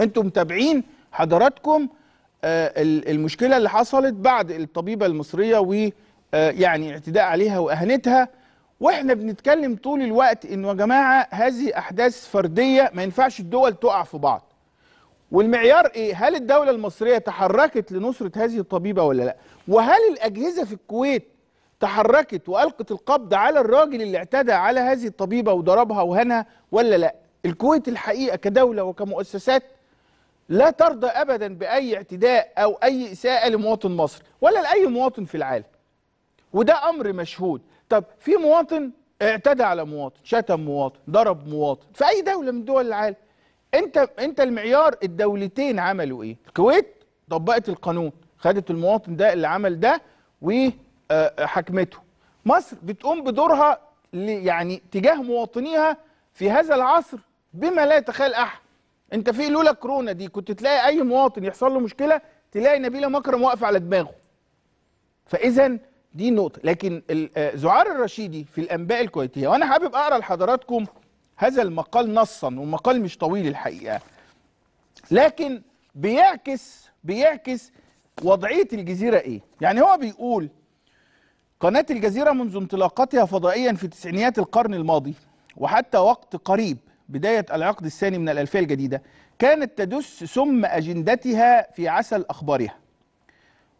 انتم متابعين حضراتكم آه، المشكله اللي حصلت بعد الطبيبه المصريه ويعني آه، اعتداء عليها واهانتها واحنا بنتكلم طول الوقت انه يا جماعه هذه احداث فرديه ما ينفعش الدول تقع في بعض والمعيار ايه هل الدوله المصريه تحركت لنصره هذه الطبيبه ولا لا وهل الاجهزه في الكويت تحركت والقت القبض على الراجل اللي اعتدى على هذه الطبيبه وضربها وهنا ولا لا الكويت الحقيقه كدوله وكمؤسسات لا ترضى أبدا بأي اعتداء أو أي إساءة لمواطن مصر ولا لأي مواطن في العالم وده أمر مشهود طب في مواطن اعتدى على مواطن شتم مواطن ضرب مواطن في أي دولة من دول العالم أنت أنت المعيار الدولتين عملوا إيه الكويت طبقت القانون خدت المواطن ده اللي عمل ده وحكمته مصر بتقوم بدورها يعني تجاه مواطنيها في هذا العصر بما لا يتخيل أحد انت في لولا كورونا دي كنت تلاقي اي مواطن يحصل له مشكله تلاقي نبيله مكرم واقفه على دماغه فاذا دي نقطه لكن آه، زعار الرشيدي في الانباء الكويتيه وانا حابب اقرا لحضراتكم هذا المقال نصا ومقال مش طويل الحقيقه لكن بيعكس بيعكس وضعيه الجزيره ايه يعني هو بيقول قناه الجزيره منذ انطلاقتها فضائيا في تسعينيات القرن الماضي وحتى وقت قريب بداية العقد الثاني من الألفية الجديدة كانت تدس سم أجندتها في عسل أخبارها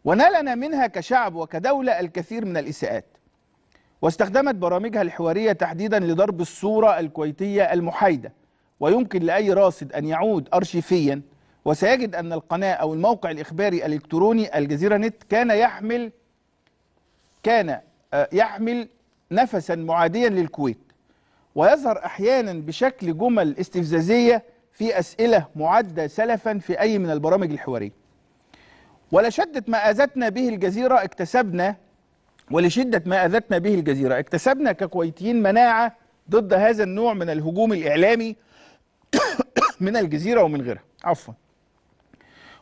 ونالنا منها كشعب وكدولة الكثير من الإساءات واستخدمت برامجها الحوارية تحديدا لضرب الصورة الكويتية المحايدة ويمكن لأي راصد أن يعود أرشيفيا وسيجد أن القناة أو الموقع الإخباري الإلكتروني الجزيرة نت كان يحمل كان آه، يحمل نفسا معاديا للكويت ويظهر أحيانا بشكل جمل استفزازية في أسئلة معدة سلفا في أي من البرامج الحوارية ولشدة ما أذتنا به الجزيرة اكتسبنا ولشدة ما أذتنا به الجزيرة اكتسبنا ككويتيين مناعة ضد هذا النوع من الهجوم الإعلامي من الجزيرة ومن غيرها عفوا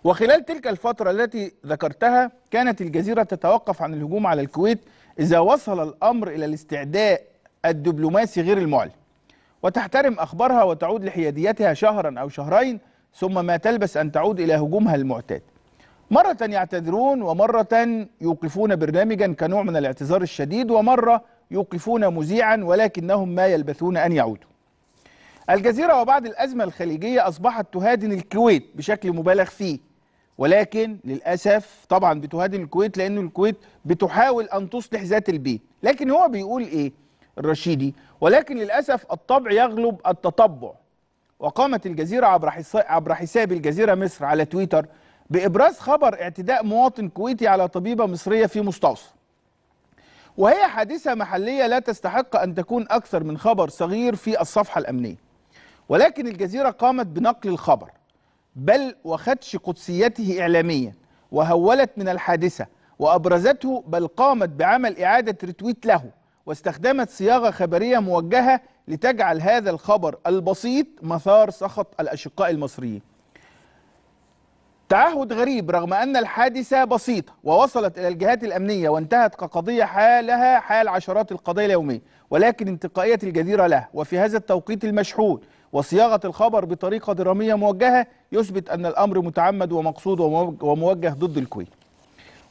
وخلال تلك الفترة التي ذكرتها كانت الجزيرة تتوقف عن الهجوم على الكويت إذا وصل الأمر إلى الاستعداء الدبلوماسي غير المعلن وتحترم أخبارها وتعود لحياديتها شهرا أو شهرين ثم ما تلبس أن تعود إلى هجومها المعتاد مرة يعتذرون ومرة يوقفون برنامجا كنوع من الاعتذار الشديد ومرة يوقفون مذيعا ولكنهم ما يلبثون أن يعودوا الجزيرة وبعد الأزمة الخليجية أصبحت تهادن الكويت بشكل مبالغ فيه ولكن للأسف طبعا بتهادن الكويت لأن الكويت بتحاول أن تصلح ذات البيت لكن هو بيقول إيه الرشيدي ولكن للأسف الطبع يغلب التطبع وقامت الجزيرة عبر حساب الجزيرة مصر على تويتر بإبراز خبر اعتداء مواطن كويتي على طبيبة مصرية في مستوصف وهي حادثة محلية لا تستحق أن تكون أكثر من خبر صغير في الصفحة الأمنية ولكن الجزيرة قامت بنقل الخبر بل وخدش قدسيته إعلاميا وهولت من الحادثة وأبرزته بل قامت بعمل إعادة ريتويت له واستخدمت صياغة خبرية موجهة لتجعل هذا الخبر البسيط مثار سخط الأشقاء المصريين تعهد غريب رغم أن الحادثة بسيطة ووصلت إلى الجهات الأمنية وانتهت كقضية حالها حال عشرات القضايا اليومية ولكن انتقائية الجديرة له وفي هذا التوقيت المشحون وصياغة الخبر بطريقة درامية موجهة يثبت أن الأمر متعمد ومقصود وموجه ضد الكويت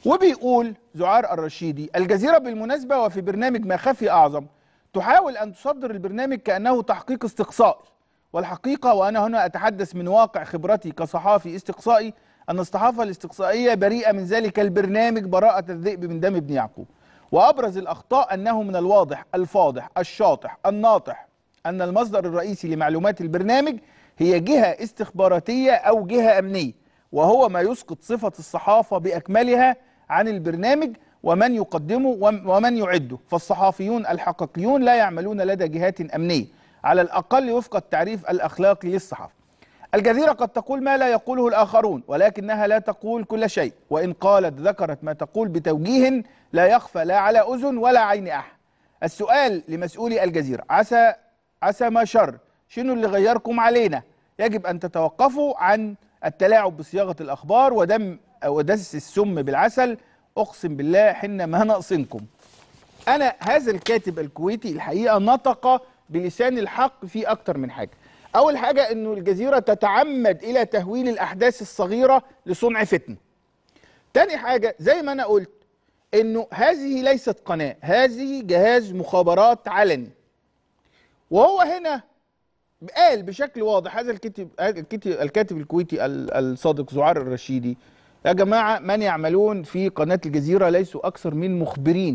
وبيقول زعار الرشيدي الجزيرة بالمناسبة وفي برنامج ما خفي أعظم تحاول أن تصدر البرنامج كأنه تحقيق استقصائي والحقيقة وأنا هنا أتحدث من واقع خبرتي كصحافي استقصائي أن الصحافة الاستقصائية بريئة من ذلك البرنامج براءة الذئب من دم ابن يعقوب وأبرز الأخطاء أنه من الواضح الفاضح الشاطح الناطح أن المصدر الرئيسي لمعلومات البرنامج هي جهة استخباراتية أو جهة أمنية وهو ما يسقط صفة الصحافة بأكملها عن البرنامج ومن يقدمه ومن يعده فالصحافيون الحقيقيون لا يعملون لدى جهات أمنية على الأقل وفق التعريف الأخلاقي للصحافة الجزيرة قد تقول ما لا يقوله الآخرون ولكنها لا تقول كل شيء وإن قالت ذكرت ما تقول بتوجيه لا يخفى لا على أذن ولا عين أحد السؤال لمسؤولي الجزيرة عسى عسى ما شر شنو اللي غيركم علينا يجب أن تتوقفوا عن التلاعب بصياغة الأخبار ودم او دس السم بالعسل اقسم بالله حنا ما ناقصنكم انا هذا الكاتب الكويتي الحقيقه نطق بلسان الحق في اكتر من حاجه اول حاجه انه الجزيره تتعمد الى تهويل الاحداث الصغيره لصنع فتنه تاني حاجه زي ما انا قلت انه هذه ليست قناه هذه جهاز مخابرات علني وهو هنا قال بشكل واضح هذا الكاتب الكاتب الكويتي الصادق زعار الرشيدي يا جماعة من يعملون في قناة الجزيرة ليسوا أكثر من مخبرين